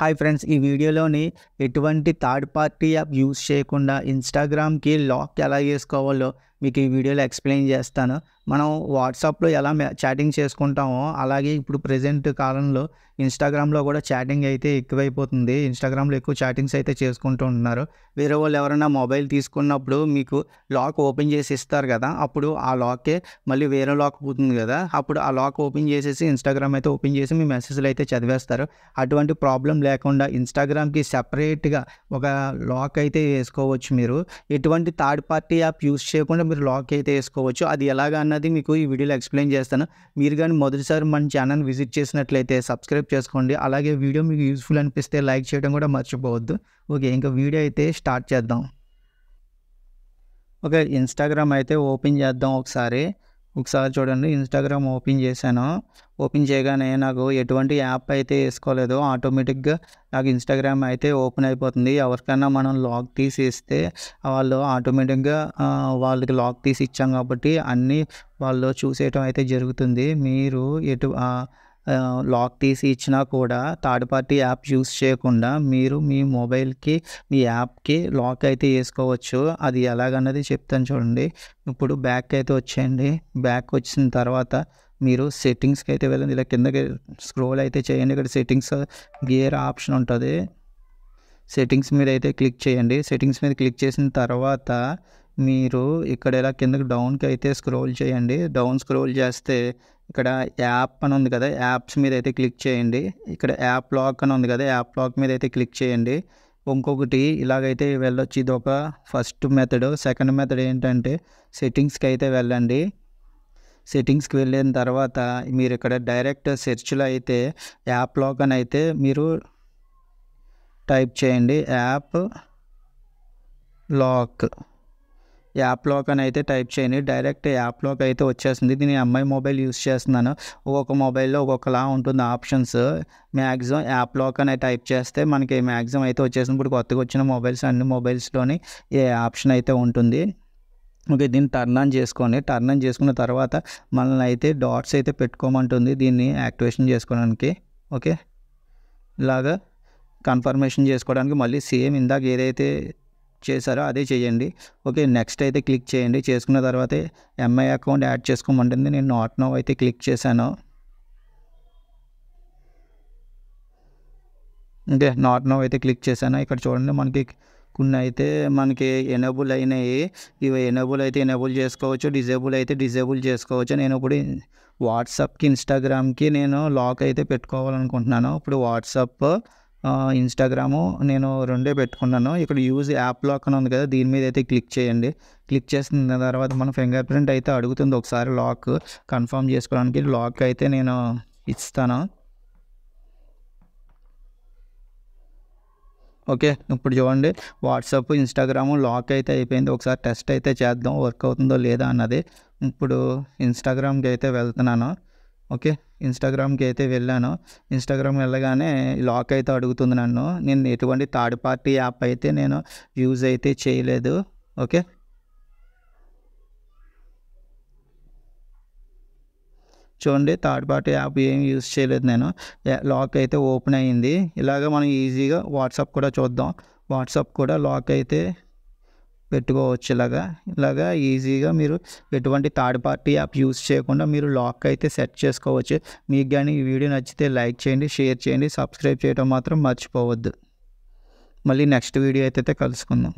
hi friends ఈ వీడియోలోని ఎటువంటి థర్డ్ పార్టీ యాప్ యూజ్ చేయకుండా ఇన్స్టాగ్రామ్కి లాక్ ఎలా చేసుకోవాలో మీకు ఈ వీడియోలో ఎక్స్ప్లెయిన్ చేస్తాను మనం వాట్సాప్లో ఎలా చాటింగ్ చేసుకుంటామో అలాగే ఇప్పుడు ప్రజెంట్ కాలంలో ఇన్స్టాగ్రామ్లో కూడా చాటింగ్ అయితే ఎక్కువైపోతుంది ఇన్స్టాగ్రామ్లో ఎక్కువ చాటింగ్స్ అయితే చేసుకుంటూ ఉంటున్నారు వేరే వాళ్ళు ఎవరైనా మొబైల్ తీసుకున్నప్పుడు మీకు లాక్ ఓపెన్ చేసి ఇస్తారు కదా అప్పుడు ఆ లాకే మళ్ళీ వేరే లాక్ పోతుంది కదా అప్పుడు ఆ లాక్ ఓపెన్ చేసేసి ఇన్స్టాగ్రామ్ అయితే ఓపెన్ చేసి మీ మెసేజ్లు అయితే చదివేస్తారు అటువంటి ప్రాబ్లం లేకుండా ఇన్స్టాగ్రామ్కి సెపరేట్గా ఒక లాక్ అయితే వేసుకోవచ్చు మీరు ఎటువంటి థర్డ్ పార్టీ యాప్ యూస్ చేయకుండా మీరు లాక్ అయితే వేసుకోవచ్చు అది ఎలాగ అన్నది మీకు ఈ వీడియోలో ఎక్స్ప్లెయిన్ చేస్తాను మీరు కానీ మొదటిసారి మన ఛానల్ విజిట్ చేసినట్లయితే సబ్స్క్రైబ్ చేసుకోండి అలాగే వీడియో మీకు యూస్ఫుల్ అనిపిస్తే లైక్ చేయడం కూడా మర్చిపోవద్దు ఓకే ఇంకా వీడియో అయితే స్టార్ట్ చేద్దాం ఓకే ఇన్స్టాగ్రామ్ అయితే ఓపెన్ చేద్దాం ఒకసారి ఒకసారి చూడండి ఇన్స్టాగ్రామ్ ఓపెన్ చేశాను ఓపెన్ చేయగానే నాకు ఎటువంటి యాప్ అయితే వేసుకోలేదు ఆటోమేటిక్గా నాకు ఇన్స్టాగ్రామ్ అయితే ఓపెన్ అయిపోతుంది ఎవరికైనా మనం లాక్ తీసేస్తే వాళ్ళు ఆటోమేటిక్గా వాళ్ళకి లాక్ తీసి ఇచ్చాం కాబట్టి అన్నీ వాళ్ళు చూసేయటం అయితే జరుగుతుంది మీరు ఎటు లాక్ తీసి ఇచ్చినా కూడా థర్డ్ పార్టీ యాప్ యూస్ చేయకుండా మీరు మీ మొబైల్కి మీ యాప్కి లాక్ అయితే వేసుకోవచ్చు అది ఎలాగన్నది చెప్తాను చూడండి ఇప్పుడు బ్యాక్ అయితే వచ్చేయండి బ్యాక్ వచ్చిన తర్వాత మీరు సెట్టింగ్స్కి అయితే వెళ్ళండి ఇలా కిందకి స్క్రోల్ అయితే చేయండి ఇక్కడ సెట్టింగ్స్ గేర్ ఆప్షన్ ఉంటుంది సెట్టింగ్స్ మీద అయితే క్లిక్ చేయండి సెట్టింగ్స్ మీద క్లిక్ చేసిన తర్వాత మీరు ఇక్కడ ఇలా కిందకి డౌన్కి అయితే స్క్రోల్ చేయండి డౌన్ స్క్రోల్ చేస్తే ఇక్కడ యాప్ అని ఉంది కదా యాప్స్ మీద అయితే క్లిక్ చేయండి ఇక్కడ యాప్ లాక్ అని ఉంది కదా యాప్ లాక్ మీద అయితే క్లిక్ చేయండి ఇంకొకటి ఇలాగైతే వెళ్ళొచ్చు ఇది ఒక ఫస్ట్ మెథడ్ సెకండ్ మెథడ్ ఏంటంటే సెట్టింగ్స్కి అయితే వెళ్ళండి సెట్టింగ్స్కి వెళ్ళిన తర్వాత మీరు ఇక్కడ డైరెక్ట్ సెర్చ్లో అయితే యాప్ లాక్ అని అయితే మీరు టైప్ చేయండి యాప్ లాక్ యాప్ అని అయితే టైప్ చేయండి డైరెక్ట్ యాప్ అయితే వచ్చేస్తుంది దీని అమ్మాయి మొబైల్ యూస్ చేస్తున్నాను ఒక్కొక్క మొబైల్లో ఒక్కొక్కలా ఉంటుంది ఆప్షన్స్ మ్యాక్సిమం యాప్ అని టైప్ చేస్తే మనకి మ్యాక్సిమం అయితే వచ్చేసింది ఇప్పుడు కొత్తగా వచ్చిన మొబైల్స్ అన్ని మొబైల్స్లోని ఏ ఆప్షన్ అయితే ఉంటుంది ఓకే దీన్ని టర్న్ ఆన్ చేసుకోండి టర్న్ ఆన్ చేసుకున్న తర్వాత మనల్ని అయితే డాట్స్ అయితే పెట్టుకోమంటుంది దీన్ని యాక్టివేషన్ చేసుకోవడానికి ఓకే ఇలాగా కన్ఫర్మేషన్ చేసుకోవడానికి మళ్ళీ సేమ్ ఇందాక ఏదైతే చేశారో అదే చేయండి ఓకే నెక్స్ట్ అయితే క్లిక్ చేయండి చేసుకున్న తర్వాత ఎంఐ అకౌంట్ యాడ్ చేసుకోమంటుంది నేను నాట్ నో అయితే క్లిక్ చేశాను అంటే నాట్ నో అయితే క్లిక్ చేశాను ఇక్కడ చూడండి మనకి కొన్ని అయితే మనకి ఎనేబుల్ అయినాయి ఇవి ఎనేబుల్ అయితే ఎనేబుల్ చేసుకోవచ్చు డిజేబుల్ అయితే డిజేబుల్ చేసుకోవచ్చు నేను ఇప్పుడు వాట్సాప్కి ఇన్స్టాగ్రామ్కి నేను లాక్ అయితే పెట్టుకోవాలనుకుంటున్నాను ఇప్పుడు వాట్సాప్ ఇన్స్టాగ్రాము నేను రెండే పెట్టుకున్నాను ఇక్కడ యూజ్ యాప్ లాక్ అని ఉంది కదా దీని మీద అయితే క్లిక్ చేయండి క్లిక్ చేసిన తర్వాత మన ఫింగర్ ప్రింట్ అయితే అడుగుతుంది ఒకసారి లాక్ కన్ఫర్మ్ చేసుకోవడానికి లాక్ అయితే నేను ఇస్తాను ఓకే ఇప్పుడు చూడండి వాట్సాప్ ఇన్స్టాగ్రామ్ లాక్ అయితే అయిపోయింది ఒకసారి టెస్ట్ అయితే చేద్దాం వర్క్ అవుతుందో లేదా అన్నది ఇప్పుడు ఇన్స్టాగ్రామ్కి అయితే వెళ్తున్నాను ఓకే ఇన్స్టాగ్రామ్కి అయితే వెళ్ళాను ఇన్స్టాగ్రామ్ వెళ్ళగానే లాక్ అయితే అడుగుతుంది నన్ను నేను ఎటువంటి థర్డ్ పార్టీ యాప్ అయితే నేను యూజ్ అయితే చేయలేదు ఓకే చూడండి థర్డ్ పార్టీ యాప్ ఏం యూజ్ చేయలేదు నేను లాక్ అయితే ఓపెన్ అయ్యింది ఇలాగ మనం ఈజీగా వాట్సాప్ కూడా చూద్దాం వాట్సాప్ కూడా లాక్ అయితే పెట్టుకోవచ్చు ఇలాగా ఇలాగా ఈజీగా మీరు ఎటువంటి థర్డ్ పార్టీ యాప్ యూస్ చేయకుండా మీరు లాక్ అయితే సెట్ చేసుకోవచ్చు మీకు కానీ ఈ వీడియో నచ్చితే లైక్ చేయండి షేర్ చేయండి సబ్స్క్రైబ్ చేయడం మాత్రం మర్చిపోవద్దు మళ్ళీ నెక్స్ట్ వీడియో అయితే కలుసుకుందాం